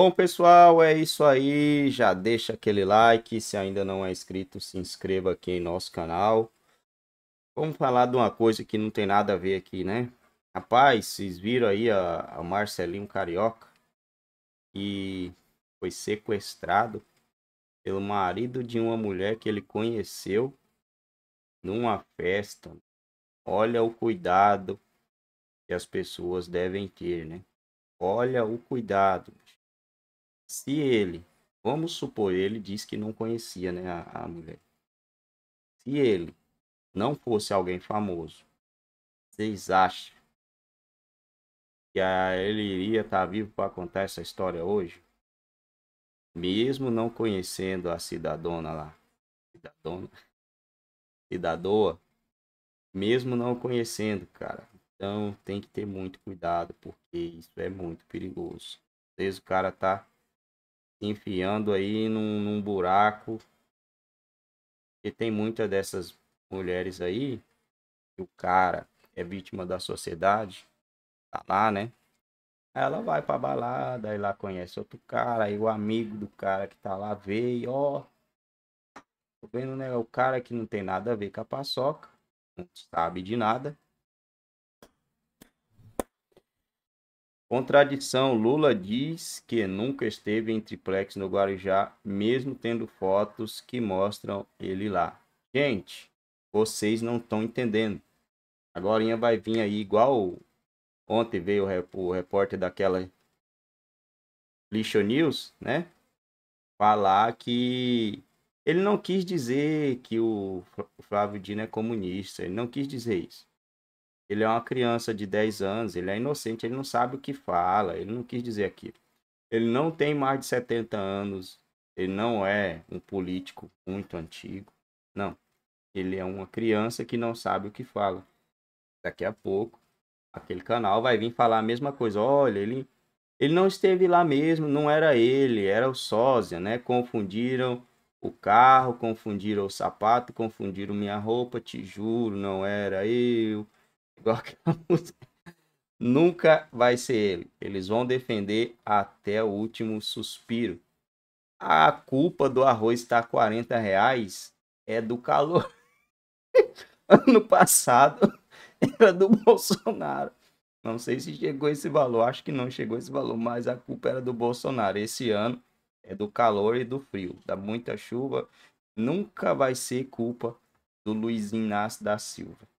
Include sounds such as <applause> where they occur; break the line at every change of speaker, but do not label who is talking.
Bom, pessoal, é isso aí. Já deixa aquele like. Se ainda não é inscrito, se inscreva aqui em nosso canal. Vamos falar de uma coisa que não tem nada a ver aqui, né? Rapaz, vocês viram aí a, a Marcelinho Carioca? E foi sequestrado pelo marido de uma mulher que ele conheceu numa festa. Olha o cuidado que as pessoas devem ter, né? Olha o cuidado. Se ele, vamos supor, ele diz que não conhecia né, a, a mulher. Se ele não fosse alguém famoso, vocês acham que a, ele iria estar tá vivo para contar essa história hoje? Mesmo não conhecendo a cidadona lá. Cidadona. Cidadoa. Mesmo não conhecendo, cara. Então tem que ter muito cuidado, porque isso é muito perigoso. Às vezes o cara tá enfiando aí num, num buraco. E tem muitas dessas mulheres aí, que o cara é vítima da sociedade, tá lá, né? Ela vai pra balada, aí lá conhece outro cara, aí o amigo do cara que tá lá veio, ó. Tô vendo, né? O cara que não tem nada a ver com a paçoca, não sabe de nada. Contradição: Lula diz que nunca esteve em triplex no Guarujá, mesmo tendo fotos que mostram ele lá. Gente, vocês não estão entendendo. Agora vai vir aí igual ontem veio o repórter daquela Lixo News, né? Falar que ele não quis dizer que o Flávio Dino é comunista, ele não quis dizer isso. Ele é uma criança de 10 anos, ele é inocente, ele não sabe o que fala, ele não quis dizer aquilo. Ele não tem mais de 70 anos, ele não é um político muito antigo, não. Ele é uma criança que não sabe o que fala. Daqui a pouco, aquele canal vai vir falar a mesma coisa. Olha, ele, ele não esteve lá mesmo, não era ele, era o sósia, né? Confundiram o carro, confundiram o sapato, confundiram minha roupa, te juro, não era eu igual aquela música. Nunca vai ser ele. Eles vão defender até o último suspiro. A culpa do arroz estar tá 40 reais é do calor. <laughs> ano passado era do Bolsonaro. Não sei se chegou esse valor, acho que não chegou esse valor, mas a culpa era do Bolsonaro. Esse ano é do calor e do frio, da muita chuva. Nunca vai ser culpa do Luiz Inácio da Silva.